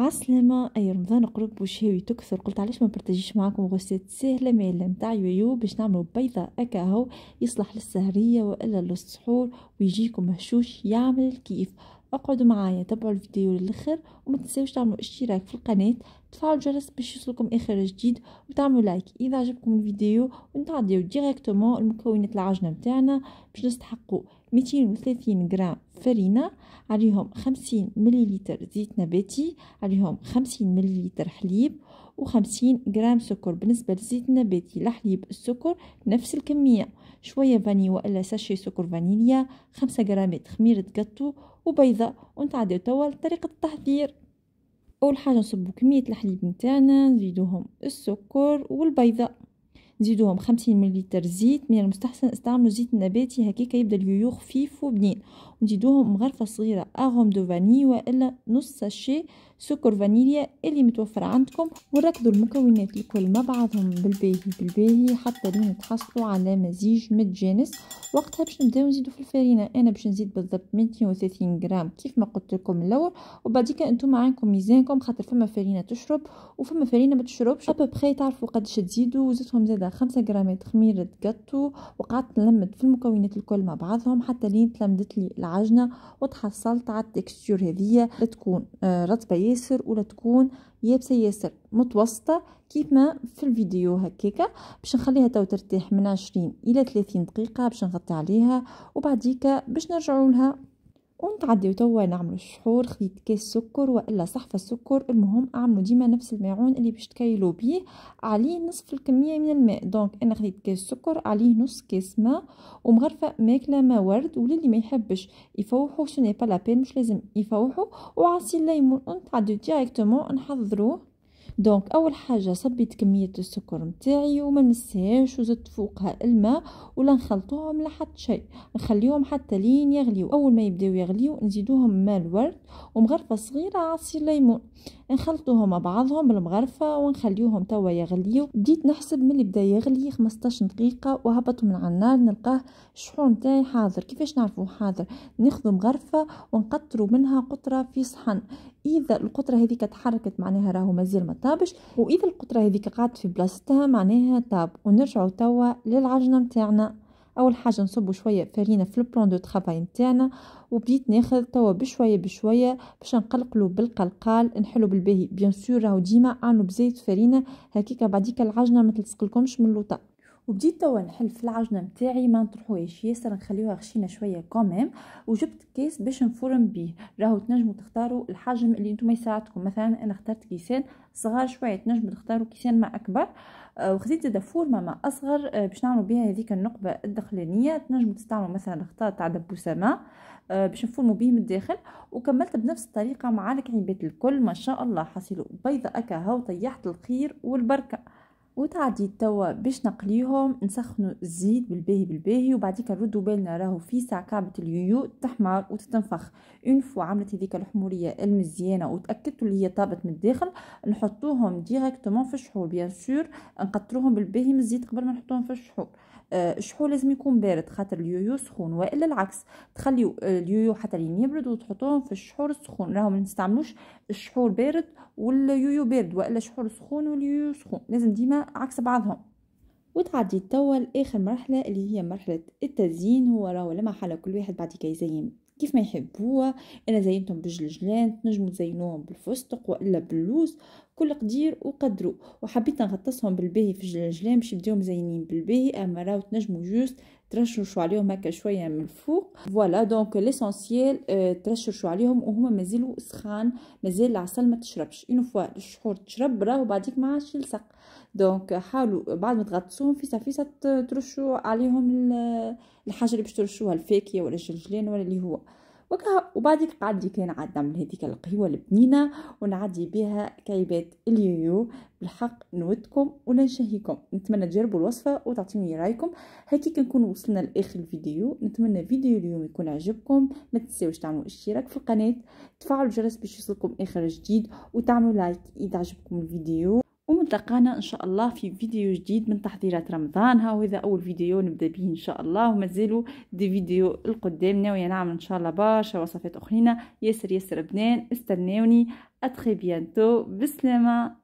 عسلامة اي رمضان قرب وشهوي تكثر قلت علاش ما نبارطاجيش معاكم غوسيت ساهلة ماهلة متاع يويو باش نعملو بيضة اكاهو يصلح للسهرية والا للسحور ويجيكم مهشوش يعمل كيف اقعدوا معايا تابعوا الفيديو للاخر وما تنساوش تعملوا اشتراك في القناة تفعلوا الجرس باش يوصلكم اخر جديد وتعملوا لايك اذا عجبكم الفيديو ونتعديو ديريكتومون المكونات العجنه نتاعنا باش نستحقوا 230 غرام فرينه عليهم 50 مليلتر زيت نباتي عليهم 50 مليلتر حليب و50 غرام سكر بالنسبه للزيت النباتي الحليب السكر نفس الكميه شويه فاني والا ساشي سكر فانيليا 5 غرامات خميره قطو وبيضه ونتعديو توا لطريقه التحضير اول حاجه نصبوا كميه الحليب نتاعنا نزيدوهم السكر والبيضه نزيدوهم 50 ملل زيت من المستحسن استعملوا زيت نباتي هكاك يبدا اليويو خفيف وبنين نزيدوهم مغرفة صغيرة أغوم دو فاني وإلا نص ساشي سكر فانيليا اللي متوفر عندكم ونركضوا المكونات الكل مع بعضهم بالباهي بالباهي حتى لين تحصلوا على مزيج متجانس وقتها باش نبداو نزيدو في الفرينة أنا باش نزيد بالضبط وثلاثين غرام كيف ما قلت لكم الأول وبعديكا أنتم عندكم ميزانكم خاطر فما فرينة تشرب وفما فرينة ما تشربش أبوبخي تعرفوا قداش تزيدوا زدتهم زادة خمسة غرامات خميرة قطو وقعدت نلمد في المكونات الكل مع بعضهم حتى لين تلمدت لي العجنة وتحصلت على التكستور هذية لتكون تكون آه، رطبة ياسر ولا تكون يابسة ياسر متوسطة كيف ما في الفيديو هكاكا باش نخليها تو ترتاح من عشرين الى ثلاثين دقيقة باش نغطي عليها وبعديكا باش نرجعولها ونتعديو توا نعملو الشحور خديت كاس سكر والا صحفه سكر المهم اعملوا ديما نفس الماعون اللي باش تكيلو بيه عليه نصف الكميه من الماء دونك انا خديت كاس سكر عليه نص كاس ماء ومغرفه ماكله ما ورد وللي ما يحبش يفوحو شنو با لابين مش لازم يفوحو وعصير ليمون نتعديو ديريكتومون نحضروه دونك اول حاجه صبيت كميه السكر نتاعي وما نساهاش وزدت فوقها الماء ولا نخلطوهم لا حتى شيء نخليهم حتى لين يغليو اول ما يبداو يغليو نزيدوهم ماء الورد ومغرفه صغيره عصير ليمون نخلطوهم مع بعضهم بالمغرفه ونخليوهم توا يغليو بديت نحسب ملي بدا يغلي 15 دقيقه وهبط من على النار نلقاه الشحون تاعي حاضر كيفاش نعرفو حاضر ناخذ مغرفه ونقطرو منها قطره في صحن اذا القطره هذيك تحركت معناها راهو مازال ما طابش واذا القطره هذيك قعدت في بلاصتها معناها طاب ونرجعوا توا للعجنه نتاعنا اول حاجه نصبوا شويه فرينه في البلون دو ترافاي نتاعنا وبديت ناخذ توا بشويه بشويه باش نقلقلو بالقلقال نحلو بالباهي بيان سور راهو ديما عاملو بزيت فرينه هكيك بعديك العجنه ما تلصقلكمش من اللوطه وبديت توا نحل في العجنه متاعي ما نطرحوهاش ياسر نخليوها خشينه شويه كوميم وجبت كيس باش نفرم بيه راهو تنجمو تختاروا الحجم اللي نتوما يساعدكم مثلا انا اخترت كيسان صغار شويه تنجمو تختاروا كيسان ما اكبر آه، وخذيت زاده فورمه ما اصغر آه، باش نعملو بيها هذيك النقبه الدخلانية تنجمو تستعملوا مثلا الخطاط تاع ما آه، باش نفرمو بيه من الداخل وكملت بنفس الطريقه مع عباد الكل ما شاء الله حصلوا بيضه اكا هاو طيحت الخير والبركه وتعدي توا باش نقليهم نسخنوا الزيت بالباهي بالباهي وبعديك نردوا بالنا راهو في ساع كعبه اليويو تحمر وتتنفخ اون فوا عملت هذيك الحموريه المزيانه وتاكدت اللي هي طابت من الداخل نحطوهم ديريكتومون في الشحور بيان سور نقطروهم بالباهي من الزيت قبل ما نحطوهم في الشحور الشحو آه، لازم يكون بارد خاطر اليويو سخون والا العكس تخليو آه، اليويو حتى لين يبرد وتحطوهم في الشحور السخون راهو ما نستعملوش الشحور بارد واليويو بارد والا الشحور سخون واليويو سخون لازم ديما عكس بعضهم وتعدي توا لاخر مرحله اللي هي مرحله التزيين هو راهو لما حاله كل واحد بعد كي يزين كيف ما يحب انا زينتهم بالجلجلان تنجموا تزينوهم بالفستق والا باللوز كل قدير وقدروا وحبيت نغطسهم بالباهي في الجلام باش يبداو مزينين بالباهي اما راهو تنجموا جوست ترشوا عليهم هكا شويه من الفوق فوالا دونك ليسونسييل اه عليهم وهما مازالوا سخان مازال العسل ما تشربش اون فوا الشحور تشرب راهو بعديك ما عادش يلصق دونك حاولوا بعد ما تغطسوهم فيسا فيسا ترشوا عليهم الحاجه اللي باش ترشوها الفاكهه ولا الجلجلان ولا اللي هو وكا وبعدك قعدي كان عاد نعمل هذيك القهوه البنينه ونعدي بها كعيبات اليويو بالحق نودكم وننشهيكم نتمنى تجربوا الوصفه وتعطيوني رايكم هكيك نكون وصلنا لاخر الفيديو نتمنى فيديو اليوم يكون عجبكم ما تنساوش تعملوا اشتراك في القناه تفعلوا الجرس باش يوصلكم اخر جديد وتعملوا لايك اذا عجبكم الفيديو تلقانا ان شاء الله في فيديو جديد من تحضيرات رمضان ها هو اول فيديو نبدا به ان شاء الله ومازالوا دي فيديو القدام ناويه نعمل ان شاء الله برشا وصفات اخرين ياسر ياسر بنان استناوني اتري بيانتو بسلامه